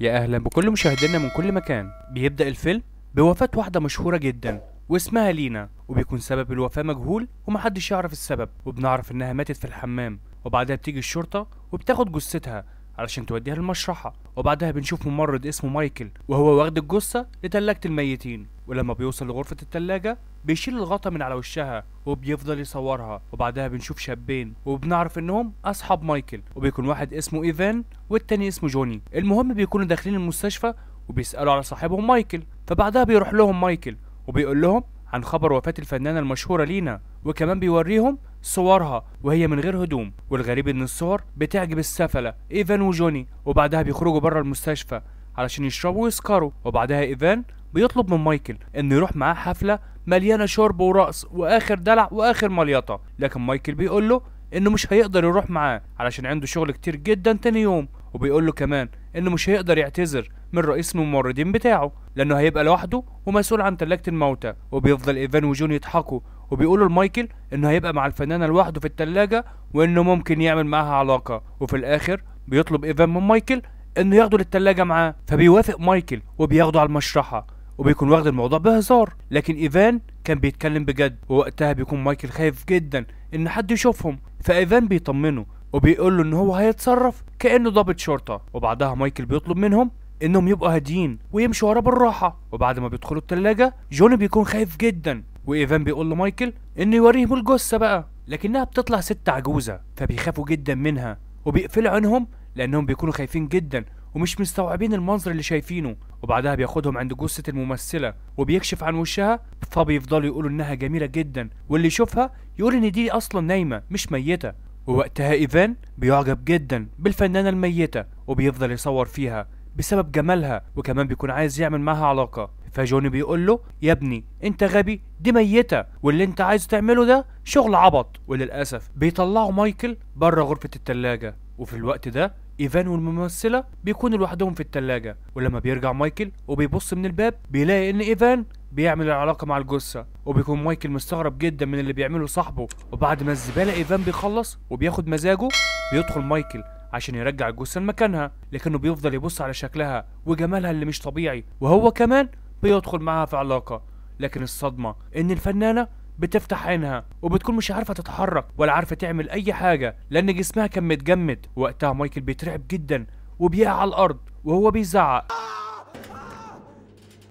يا اهلا بكل مشاهدينا من كل مكان بيبدا الفيلم بوفاه واحده مشهوره جدا واسمها لينا وبيكون سبب الوفاه مجهول ومحدش يعرف السبب وبنعرف انها ماتت في الحمام وبعدها بتيجي الشرطه وبتاخد جثتها علشان توديها للمشرحة وبعدها بنشوف ممرض اسمه مايكل وهو واخد الجثة لتلاجة الميتين ولما بيوصل لغرفة التلاجة بيشيل الغطا من على وشها وبيفضل يصورها وبعدها بنشوف شابين وبنعرف انهم اصحاب مايكل وبيكون واحد اسمه ايفان والتاني اسمه جوني المهم بيكونوا داخلين المستشفى وبيسألوا على صاحبهم مايكل فبعدها بيروح لهم مايكل وبيقول لهم عن خبر وفاة الفنانة المشهورة لينا وكمان بيوريهم صورها وهي من غير هدوم والغريب ان الصور بتعجب السفلة ايفان وجوني وبعدها بيخرجوا بره المستشفى علشان يشربوا ويسكروا وبعدها ايفان بيطلب من مايكل انه يروح معاه حفلة مليانة شرب ورقص واخر دلع واخر مليطة لكن مايكل بيقول له انه مش هيقدر يروح معاه علشان عنده شغل كتير جدا تاني يوم وبيقول له كمان انه مش هيقدر يعتذر من رئيس الممرضين بتاعه لانه هيبقى لوحده ومسؤول عن تلاجة الموتى وبيفضل ايفان وجون يضحكوا وبيقولوا لمايكل انه هيبقى مع الفنانة لوحده في التلاجة وانه ممكن يعمل معاها علاقة وفي الاخر بيطلب ايفان من مايكل انه ياخده للتلاجة معاه فبيوافق مايكل وبياخده على المشرحة وبيكون واخد الموضوع بهزار لكن ايفان كان بيتكلم بجد ووقتها بيكون مايكل خايف جدا ان حد يشوفهم فايفان بيطمنه وبيقول له ان هو هيتصرف كانه ضابط شرطه وبعدها مايكل بيطلب منهم انهم يبقوا هاديين ويمشوا ورا بالراحه وبعد ما بيدخلوا التلاجة جوني بيكون خايف جدا وايفان بيقول لمايكل انه يوريهم الجثه بقى لكنها بتطلع ست عجوزه فبيخافوا جدا منها وبيقفلوا عينهم لانهم بيكونوا خايفين جدا ومش مستوعبين المنظر اللي شايفينه وبعدها بياخدهم عند جثة الممثلة وبيكشف عن وشها فبيفضلوا يقولوا انها جميلة جدا واللي يشوفها يقول ان دي اصلا نايمة مش ميتة ووقتها ايفان بيعجب جدا بالفنانة الميتة وبيفضل يصور فيها بسبب جمالها وكمان بيكون عايز يعمل معاها علاقة فجوني بيقول له يا ابني انت غبي دي ميتة واللي انت عايز تعمله ده شغل عبط وللأسف بيطلعوا مايكل بره غرفة التلاجة وفي الوقت ده ايفان والممثله بيكونوا لوحدهم في التلاجة ولما بيرجع مايكل وبيبص من الباب بيلاقي ان ايفان بيعمل العلاقه مع الجثه وبيكون مايكل مستغرب جدا من اللي بيعمله صاحبه وبعد ما الزباله ايفان بيخلص وبياخد مزاجه بيدخل مايكل عشان يرجع الجثة لمكانها لكنه بيفضل يبص على شكلها وجمالها اللي مش طبيعي وهو كمان بيدخل معاها في علاقة لكن الصدمة ان الفنانة بتفتح عينها وبتكون مش عارفة تتحرك ولا عارفة تعمل اي حاجة لان جسمها كان متجمد وقتها مايكل بيترعب جدا وبيقع على الارض وهو بيزعق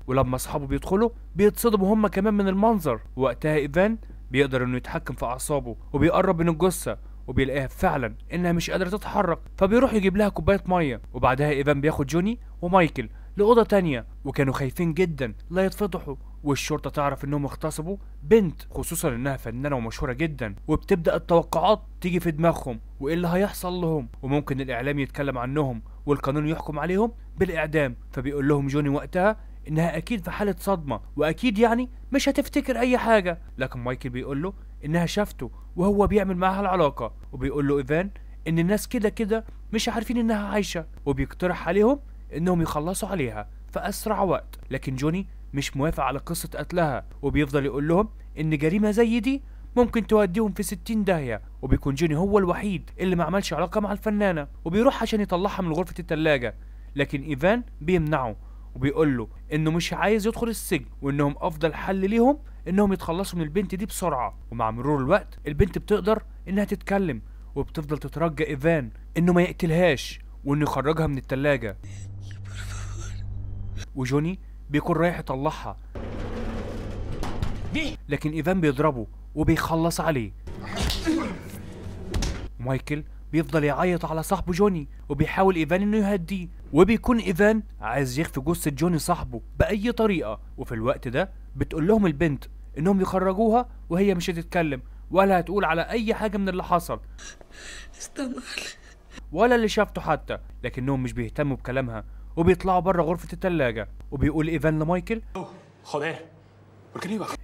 ولما اصحابه بيدخلوا بيتصدموا هما كمان من المنظر وقتها ايفان بيقدر انه يتحكم في اعصابه وبيقرب من الجثه وبيلاقيها فعلا انها مش قادره تتحرك فبيروح يجيب لها كوبايه ميه وبعدها ايفان بياخد جوني ومايكل لاوضه تانية وكانوا خايفين جدا لا يتفضحوا والشرطه تعرف انهم اغتصبوا بنت خصوصا انها فنانه ومشهوره جدا وبتبدا التوقعات تيجي في دماغهم وايه اللي هيحصل لهم وممكن الاعلام يتكلم عنهم والقانون يحكم عليهم بالاعدام فبيقول لهم جوني وقتها انها اكيد في حاله صدمه واكيد يعني مش هتفتكر اي حاجه لكن مايكل بيقول له انها شافته وهو بيعمل معاها العلاقة وبيقول له ايفان ان الناس كده كده مش عارفين انها عايشة وبيقترح عليهم انهم يخلصوا عليها في اسرع وقت لكن جوني مش موافق على قصة قتلها وبيفضل يقول لهم ان جريمة زي دي ممكن توديهم في 60 داهية وبيكون جوني هو الوحيد اللي ما عملش علاقة مع الفنانة وبيروح عشان يطلعها من غرفة التلاجة لكن ايفان بيمنعه وبيقول له انه مش عايز يدخل السجن وانهم افضل حل ليهم انهم يتخلصوا من البنت دي بسرعه ومع مرور الوقت البنت بتقدر انها تتكلم وبتفضل تترجى ايفان انه ما يقتلهاش وانه يخرجها من التلاجة وجوني بيكون رايح يطلعها لكن ايفان بيضربه وبيخلص عليه مايكل بيفضل يعيط على صاحبه جوني وبيحاول ايفان انه يهديه وبيكون ايفان عايز يخفي جثة جوني صاحبه باي طريقة وفي الوقت ده بتقول لهم البنت انهم يخرجوها وهي مش هتتكلم ولا هتقول على اي حاجه من اللي حصل استنى ولا اللي شافته حتى لكنهم مش بيهتموا بكلامها وبيطلعوا بره غرفه الثلاجه وبيقول ايفان لمايكل ايه؟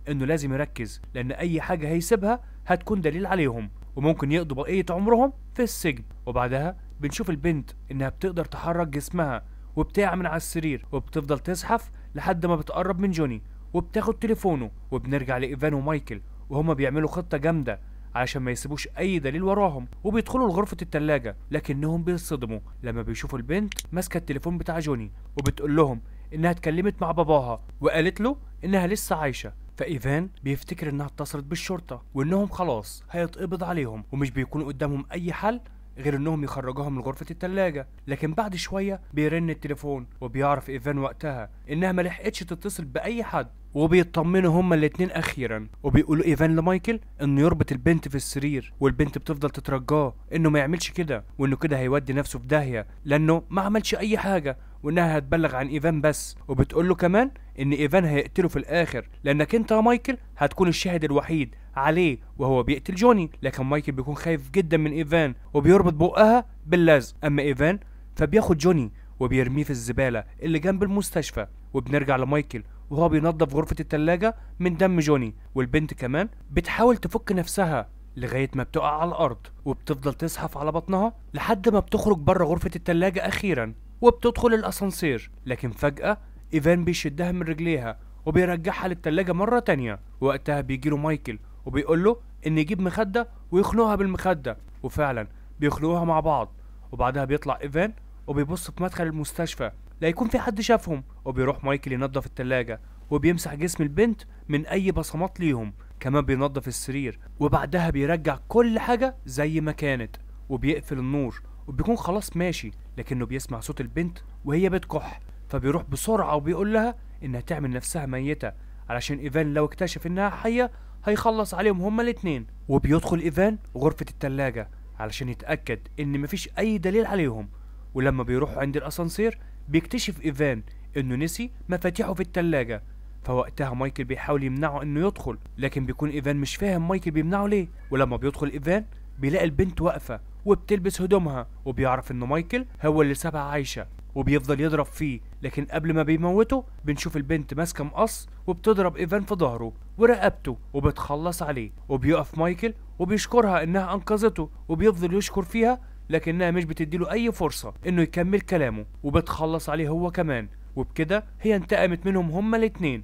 انه لازم يركز لان اي حاجه هيسيبها هتكون دليل عليهم وممكن يقضوا بقيه عمرهم في السجن وبعدها بنشوف البنت انها بتقدر تحرك جسمها وبتقع من على السرير وبتفضل تزحف لحد ما بتقرب من جوني وبتاخد تليفونه وبنرجع لإيفان ومايكل وهما بيعملوا خطة جامدة علشان ما يسيبوش أي دليل وراهم وبيدخلوا لغرفة التلاجة لكنهم بيصدموا لما بيشوفوا البنت ماسكة التليفون بتاع جوني وبتقول لهم إنها اتكلمت مع باباها وقالت له إنها لسه عايشة فإيفان بيفتكر إنها اتصلت بالشرطة وإنهم خلاص هيتقبض عليهم ومش بيكون قدامهم أي حل غير انهم يخرجوها من غرفة التلاجة لكن بعد شوية بيرن التليفون وبيعرف ايفان وقتها انها ما لحقتش تتصل باي حد وبيطمنوا هما الاتنين اخيرا وبيقولوا ايفان لمايكل انه يربط البنت في السرير والبنت بتفضل تترجاه انه ما يعملش كده وانه كده هيودي نفسه في داهيه لانه ما عملش اي حاجه وانها هتبلغ عن ايفان بس وبتقول له كمان ان ايفان هيقتله في الاخر لانك انت يا مايكل هتكون الشاهد الوحيد عليه وهو بيقتل جوني لكن مايكل بيكون خايف جدا من ايفان وبيربط بقها باللزق اما ايفان فبياخد جوني وبيرميه في الزبالة اللي جنب المستشفى وبنرجع لمايكل وهو بينظف غرفة التلاجة من دم جوني والبنت كمان بتحاول تفك نفسها لغاية ما بتقع على الأرض وبتفضل تزحف على بطنها لحد ما بتخرج بره غرفة التلاجة أخيرا وبتدخل الأسانسير لكن فجأة إيفان بيشدها من رجليها وبيرجعها للتلاجة مرة تانية وقتها بيجيله مايكل وبيقول له إن يجيب مخدة ويخنقها بالمخدة وفعلا بيخلوها مع بعض وبعدها بيطلع إيفان وبيبص في مدخل المستشفى لا يكون في حد شافهم وبيروح مايكل ينظف التلاجة وبيمسح جسم البنت من أي بصمات ليهم كمان بينظف السرير وبعدها بيرجع كل حاجة زي ما كانت وبيقفل النور وبيكون خلاص ماشي لكنه بيسمع صوت البنت وهي بتكح فبيروح بسرعة وبيقول لها إنها تعمل نفسها ميتة علشان إيفان لو اكتشف إنها حية هيخلص عليهم هما الاتنين وبيدخل إيفان غرفة التلاجة علشان يتأكد إن مفيش أي دليل عليهم ولما بيروحوا عند الأسانسير بيكتشف إيفان إنه نسي مفاتيحه في التلاجة فوقتها مايكل بيحاول يمنعه انه يدخل لكن بيكون ايفان مش فاهم مايكل بيمنعه ليه ولما بيدخل ايفان بيلاقي البنت واقفة وبتلبس هدومها وبيعرف إن مايكل هو اللي سابها عايشة وبيفضل يضرب فيه لكن قبل ما بيموته بنشوف البنت ماسكة مقص وبتضرب ايفان في ظهره ورقبته وبتخلص عليه وبيقف مايكل وبيشكرها انها انقذته وبيفضل يشكر فيها لكنها مش بتديله اي فرصة انه يكمل كلامه وبتخلص عليه هو كمان وبكده هي انتقمت منهم هما الاتنين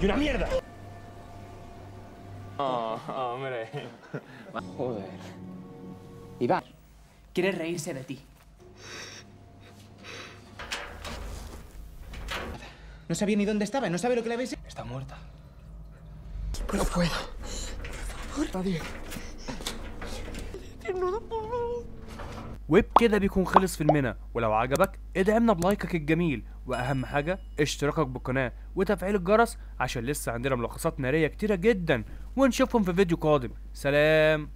¡Y una mierda! Oh, hombre. Joder. Iván, quiere reírse de ti. No sabía ni dónde estaba, no sabe lo que le habéis Está muerta. No puedo. Por favor. Está bien. No وبكده بيكون خلص فيلمنا ولو عجبك ادعمنا بلايكك الجميل واهم حاجه اشتراكك بالقناه وتفعيل الجرس عشان لسه عندنا ملخصات ناريه كتيره جدا ونشوفهم في فيديو قادم سلام